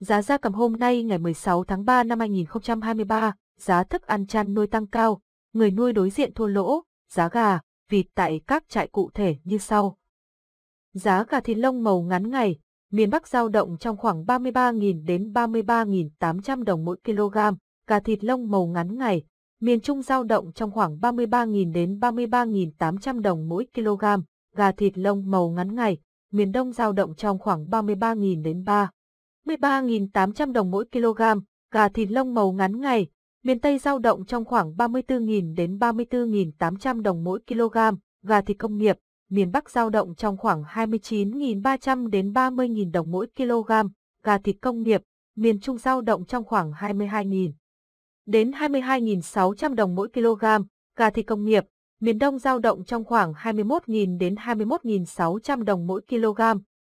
Giá gia cầm hôm nay ngày 16 tháng 3 năm 2023, giá thức ăn chăn nuôi tăng cao, người nuôi đối diện thua lỗ, giá gà, vịt tại các trại cụ thể như sau. Giá gà thịt lông màu ngắn ngày, miền Bắc giao động trong khoảng 33.000 đến 33.800 đồng mỗi kg, gà thịt lông màu ngắn ngày, miền Trung giao động trong khoảng 33.000 đến 33.800 đồng mỗi kg, gà thịt lông màu ngắn ngày, miền Đông giao động trong khoảng 33.000 đến 3. 63.800 đồng mỗi kg, gà thịt lông màu ngắn ngày, miền Tây giao động trong khoảng 34.000 đến 34.800 đồng mỗi kg, gà thịt công nghiệp, miền Bắc giao động trong khoảng 29.300 đến 30.000 đồng mỗi kg, gà thịt công nghiệp, miền Trung giao động trong khoảng 22.000 đến 22.600 đồng mỗi kg, gà thịt công nghiệp, miền Đông giao động trong khoảng 21.000 đến 21.600 đồng mỗi kg,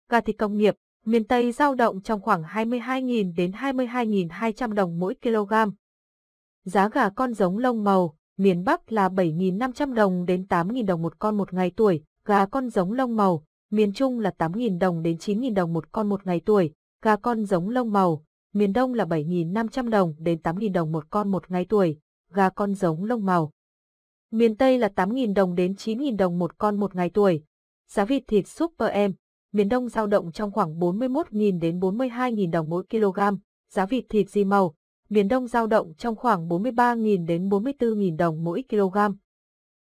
gà thịt công nghiệp, miền Tây giao động trong khoảng 22.000 đến 22.200 đồng mỗi kg. Giá gà con giống lông màu, miền Bắc là 7.500 đồng đến 8.000 đồng một con một ngày tuổi, gà con giống lông màu, miền Trung là 8.000 đồng đến 9.000 đồng một con một ngày tuổi, gà con giống lông màu, miền Đông là 7.500 đồng đến 8.000 đồng một con một ngày tuổi, gà con giống lông màu. Miền Tây là 8.000 đồng đến 9.000 đồng một con một ngày tuổi. Giá vịt thịt Super Em miền Đông giao động trong khoảng 41.000 đến 42.000 đồng mỗi kg, giá vịt thịt di màu, miền Đông giao động trong khoảng 43.000 đến 44.000 đồng mỗi kg.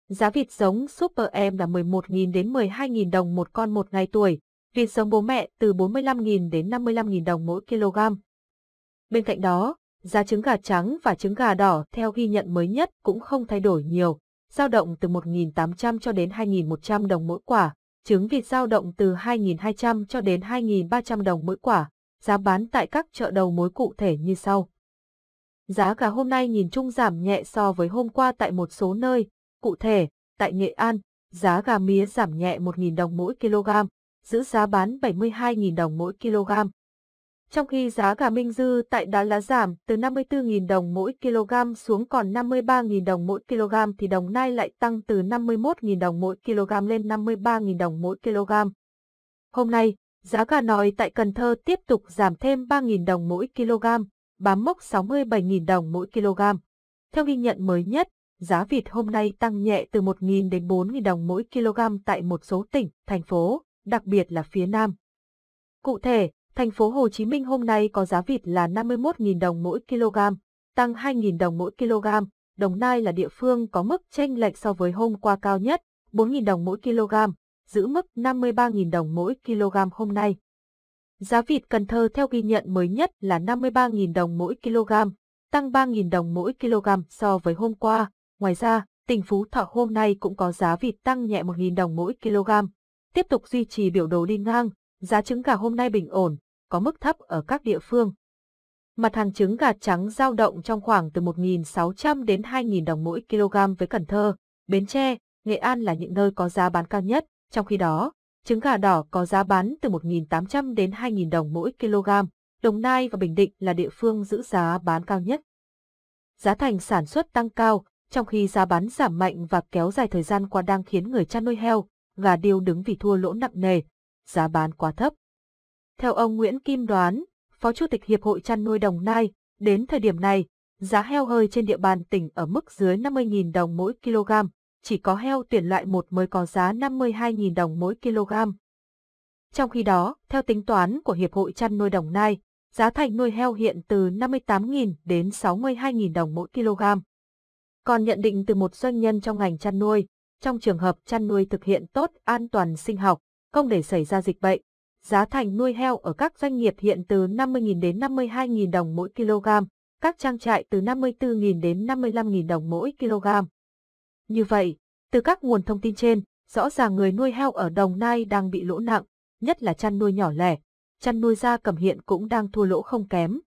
Giá vịt giống Super Em là 11.000 đến 12.000 đồng một con một ngày tuổi, vịt giống bố mẹ từ 45.000 đến 55.000 đồng mỗi kg. Bên cạnh đó, giá trứng gà trắng và trứng gà đỏ theo ghi nhận mới nhất cũng không thay đổi nhiều, giao động từ 1.800 cho đến 2.100 đồng mỗi quả trứng vịt dao động từ 2.200 cho đến 2.300 đồng mỗi quả, giá bán tại các chợ đầu mối cụ thể như sau. Giá gà hôm nay nhìn chung giảm nhẹ so với hôm qua tại một số nơi, cụ thể, tại Nghệ An, giá gà mía giảm nhẹ 1.000 đồng mỗi kg, giữ giá bán 72.000 đồng mỗi kg trong khi giá gà Minh Dư tại Đà Lạt giảm từ 54.000 đồng mỗi kg xuống còn 53.000 đồng mỗi kg thì đồng nai lại tăng từ 51.000 đồng mỗi kg lên 53.000 đồng mỗi kg. Hôm nay, giá gà nòi tại Cần Thơ tiếp tục giảm thêm 3.000 đồng mỗi kg, bám mốc 67.000 đồng mỗi kg. Theo ghi nhận mới nhất, giá vịt hôm nay tăng nhẹ từ 1.000 đến 4.000 đồng mỗi kg tại một số tỉnh, thành phố, đặc biệt là phía Nam. Cụ thể, Thành phố Hồ Chí Minh hôm nay có giá vịt là 51.000 đồng mỗi kg, tăng 2.000 đồng mỗi kg. Đồng Nai là địa phương có mức chênh lệch so với hôm qua cao nhất, 4.000 đồng mỗi kg, giữ mức 53.000 đồng mỗi kg hôm nay. Giá vịt Cần Thơ theo ghi nhận mới nhất là 53.000 đồng mỗi kg, tăng 3.000 đồng mỗi kg so với hôm qua. Ngoài ra, tỉnh Phú Thọ hôm nay cũng có giá vịt tăng nhẹ 1.000 đồng mỗi kg. Tiếp tục duy trì biểu đồ đi ngang, giá trứng gà hôm nay bình ổn, có mức thấp ở các địa phương. Mặt hàng trứng gà trắng giao động trong khoảng từ 1.600 đến 2.000 đồng mỗi kg với Cần Thơ, Bến Tre, Nghệ An là những nơi có giá bán cao nhất, trong khi đó, trứng gà đỏ có giá bán từ 1.800 đến 2.000 đồng mỗi kg, Đồng Nai và Bình Định là địa phương giữ giá bán cao nhất. Giá thành sản xuất tăng cao, trong khi giá bán giảm mạnh và kéo dài thời gian qua đang khiến người chăn nuôi heo, gà điêu đứng vì thua lỗ nặng nề, giá bán quá thấp. Theo ông Nguyễn Kim Đoán, Phó Chủ tịch Hiệp hội chăn nuôi Đồng Nai, đến thời điểm này, giá heo hơi trên địa bàn tỉnh ở mức dưới 50.000 đồng mỗi kg, chỉ có heo tuyển loại 1 mới có giá 52.000 đồng mỗi kg. Trong khi đó, theo tính toán của Hiệp hội chăn nuôi Đồng Nai, giá thành nuôi heo hiện từ 58.000 đến 62.000 đồng mỗi kg. Còn nhận định từ một doanh nhân trong ngành chăn nuôi, trong trường hợp chăn nuôi thực hiện tốt an toàn sinh học, không để xảy ra dịch bệnh, Giá thành nuôi heo ở các doanh nghiệp hiện từ 50.000 đến 52.000 đồng mỗi kg, các trang trại từ 54.000 đến 55.000 đồng mỗi kg. Như vậy, từ các nguồn thông tin trên, rõ ràng người nuôi heo ở Đồng Nai đang bị lỗ nặng, nhất là chăn nuôi nhỏ lẻ, chăn nuôi gia cầm hiện cũng đang thua lỗ không kém.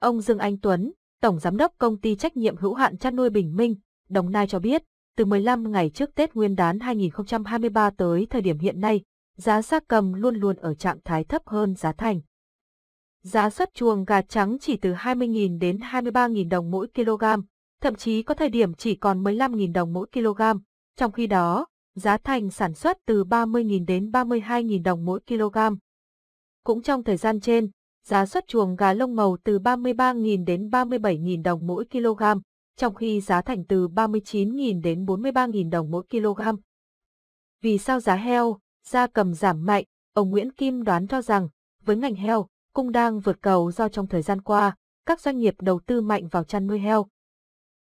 Ông Dương Anh Tuấn, Tổng Giám đốc Công ty Trách nhiệm hữu hạn chăn nuôi Bình Minh, Đồng Nai cho biết, từ 15 ngày trước Tết Nguyên đán 2023 tới thời điểm hiện nay, giá gia cầm luôn luôn ở trạng thái thấp hơn giá thành. Giá xuất chuồng gà trắng chỉ từ 20.000 đến 23.000 đồng mỗi kg, thậm chí có thời điểm chỉ còn 15.000 đồng mỗi kg. Trong khi đó, giá thành sản xuất từ 30.000 đến 32.000 đồng mỗi kg. Cũng trong thời gian trên, giá xuất chuồng gà lông màu từ 33.000 đến 37.000 đồng mỗi kg, trong khi giá thành từ 39.000 đến 43.000 đồng mỗi kg. Vì sao giá heo, gia cầm giảm mạnh, ông Nguyễn Kim đoán cho rằng, với ngành heo, cung đang vượt cầu do trong thời gian qua, các doanh nghiệp đầu tư mạnh vào chăn nuôi heo.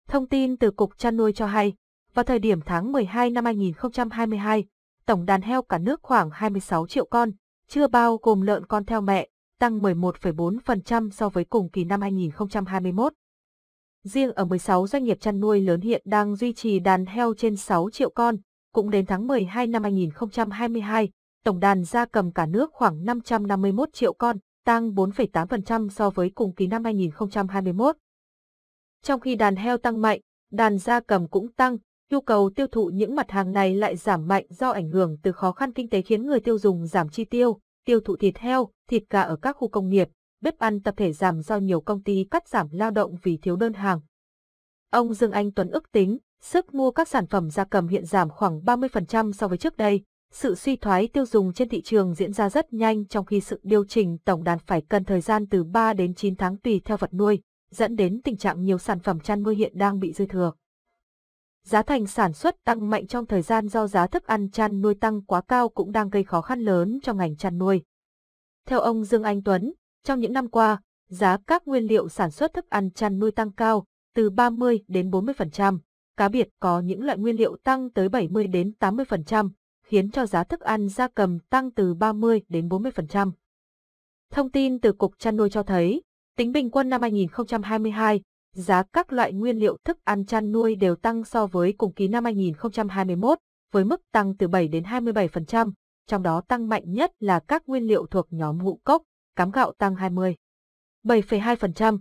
Thông tin từ Cục Chăn nuôi cho hay, vào thời điểm tháng 12 năm 2022, tổng đàn heo cả nước khoảng 26 triệu con, chưa bao gồm lợn con theo mẹ, tăng 11,4% so với cùng kỳ năm 2021. Riêng ở 16 doanh nghiệp chăn nuôi lớn hiện đang duy trì đàn heo trên 6 triệu con, cũng đến tháng 12 năm 2022, tổng đàn gia cầm cả nước khoảng 551 triệu con, tăng 4,8% so với cùng kỳ năm 2021. Trong khi đàn heo tăng mạnh, đàn gia cầm cũng tăng, nhu cầu tiêu thụ những mặt hàng này lại giảm mạnh do ảnh hưởng từ khó khăn kinh tế khiến người tiêu dùng giảm chi tiêu, tiêu thụ thịt heo, thịt gà ở các khu công nghiệp, bếp ăn tập thể giảm do nhiều công ty cắt giảm lao động vì thiếu đơn hàng. Ông Dương Anh Tuấn ước tính, Sức mua các sản phẩm gia cầm hiện giảm khoảng 30% so với trước đây. Sự suy thoái tiêu dùng trên thị trường diễn ra rất nhanh trong khi sự điều chỉnh tổng đàn phải cần thời gian từ 3 đến 9 tháng tùy theo vật nuôi, dẫn đến tình trạng nhiều sản phẩm chăn nuôi hiện đang bị dư thừa. Giá thành sản xuất tăng mạnh trong thời gian do giá thức ăn chăn nuôi tăng quá cao cũng đang gây khó khăn lớn cho ngành chăn nuôi. Theo ông Dương Anh Tuấn, trong những năm qua, giá các nguyên liệu sản xuất thức ăn chăn nuôi tăng cao từ 30 đến 40%. Cá biệt có những loại nguyên liệu tăng tới 70 đến 80%, khiến cho giá thức ăn gia cầm tăng từ 30 đến 40%. Thông tin từ Cục Chăn nuôi cho thấy, tính bình quân năm 2022, giá các loại nguyên liệu thức ăn chăn nuôi đều tăng so với cùng kỳ năm 2021, với mức tăng từ 7 đến 27%, trong đó tăng mạnh nhất là các nguyên liệu thuộc nhóm ngũ cốc, cám gạo tăng 20. 7,2%.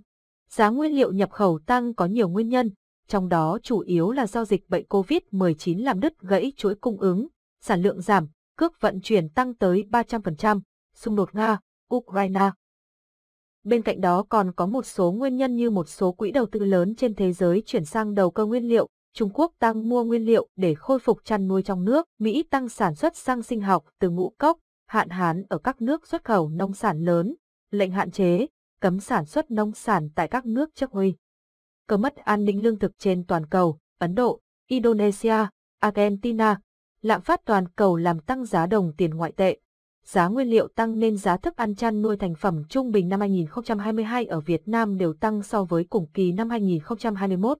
Giá nguyên liệu nhập khẩu tăng có nhiều nguyên nhân, trong đó chủ yếu là do dịch bệnh COVID-19 làm đứt gãy chuỗi cung ứng, sản lượng giảm, cước vận chuyển tăng tới 300%, xung đột Nga, Ukraine. Bên cạnh đó còn có một số nguyên nhân như một số quỹ đầu tư lớn trên thế giới chuyển sang đầu cơ nguyên liệu, Trung Quốc tăng mua nguyên liệu để khôi phục chăn nuôi trong nước, Mỹ tăng sản xuất xăng sinh học từ ngũ cốc, hạn hán ở các nước xuất khẩu nông sản lớn, lệnh hạn chế, cấm sản xuất nông sản tại các nước chấp huy cơ mất an ninh lương thực trên toàn cầu, Ấn Độ, Indonesia, Argentina, lạm phát toàn cầu làm tăng giá đồng tiền ngoại tệ. Giá nguyên liệu tăng nên giá thức ăn chăn nuôi thành phẩm trung bình năm 2022 ở Việt Nam đều tăng so với cùng kỳ năm 2021.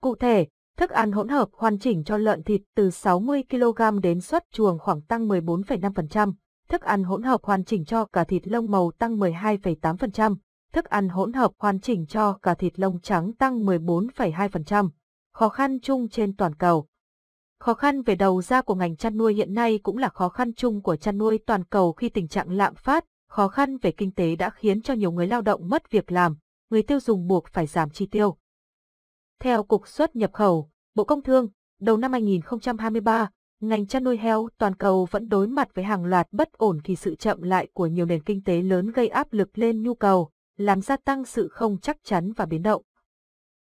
Cụ thể, thức ăn hỗn hợp hoàn chỉnh cho lợn thịt từ 60 kg đến xuất chuồng khoảng tăng 14,5%, thức ăn hỗn hợp hoàn chỉnh cho cả thịt lông màu tăng 12,8%, thức ăn hỗn hợp hoàn chỉnh cho gà thịt lông trắng tăng 14,2%. Khó khăn chung trên toàn cầu Khó khăn về đầu ra của ngành chăn nuôi hiện nay cũng là khó khăn chung của chăn nuôi toàn cầu khi tình trạng lạm phát, khó khăn về kinh tế đã khiến cho nhiều người lao động mất việc làm, người tiêu dùng buộc phải giảm chi tiêu. Theo Cục xuất nhập khẩu, Bộ Công Thương, đầu năm 2023, ngành chăn nuôi heo toàn cầu vẫn đối mặt với hàng loạt bất ổn khi sự chậm lại của nhiều nền kinh tế lớn gây áp lực lên nhu cầu, làm gia tăng sự không chắc chắn và biến động.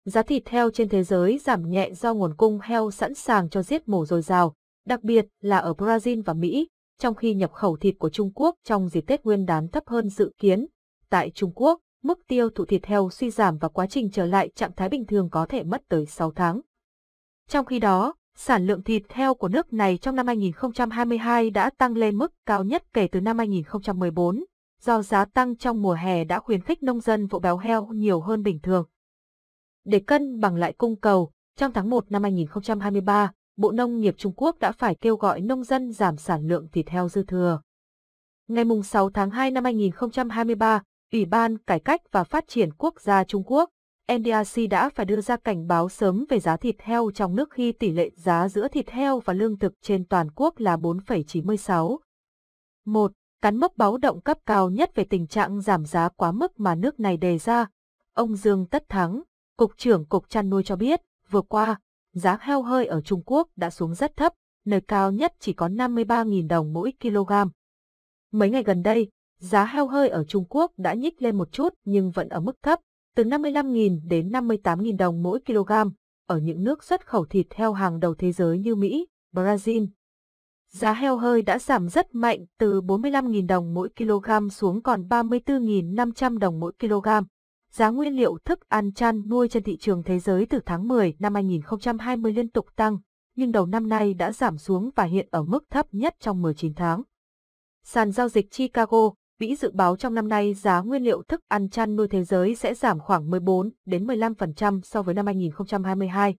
Giá thịt heo trên thế giới giảm nhẹ do nguồn cung heo sẵn sàng cho giết mổ dồi dào, đặc biệt là ở Brazil và Mỹ, trong khi nhập khẩu thịt của Trung Quốc trong dịp Tết Nguyên đán thấp hơn dự kiến. Tại Trung Quốc, mức tiêu thụ thịt heo suy giảm và quá trình trở lại trạng thái bình thường có thể mất tới 6 tháng. Trong khi đó, sản lượng thịt heo của nước này trong năm 2022 đã tăng lên mức cao nhất kể từ năm 2014, do giá tăng trong mùa hè đã khuyến khích nông dân vụ béo heo nhiều hơn bình thường. Để cân bằng lại cung cầu, trong tháng 1 năm 2023, Bộ Nông nghiệp Trung Quốc đã phải kêu gọi nông dân giảm sản lượng thịt heo dư thừa. Ngày 6 tháng 2 năm 2023, Ủy ban Cải cách và Phát triển Quốc gia Trung Quốc NDRC đã phải đưa ra cảnh báo sớm về giá thịt heo trong nước khi tỷ lệ giá giữa thịt heo và lương thực trên toàn quốc là 4,96. 1 cắn mốc báo động cấp cao nhất về tình trạng giảm giá quá mức mà nước này đề ra. Ông Dương Tất Thắng, Cục trưởng Cục chăn nuôi cho biết, vừa qua, giá heo hơi ở Trung Quốc đã xuống rất thấp, nơi cao nhất chỉ có 53.000 đồng mỗi kg. Mấy ngày gần đây, giá heo hơi ở Trung Quốc đã nhích lên một chút nhưng vẫn ở mức thấp, từ 55.000 đến 58.000 đồng mỗi kg. Ở những nước xuất khẩu thịt heo hàng đầu thế giới như Mỹ, Brazil, Giá heo hơi đã giảm rất mạnh từ 45.000 đồng mỗi kg xuống còn 34.500 đồng mỗi kg. Giá nguyên liệu thức ăn chăn nuôi trên thị trường thế giới từ tháng 10 năm 2020 liên tục tăng, nhưng đầu năm nay đã giảm xuống và hiện ở mức thấp nhất trong 19 tháng. Sàn giao dịch Chicago, Mỹ dự báo trong năm nay giá nguyên liệu thức ăn chăn nuôi thế giới sẽ giảm khoảng 14 đến 15% so với năm 2022.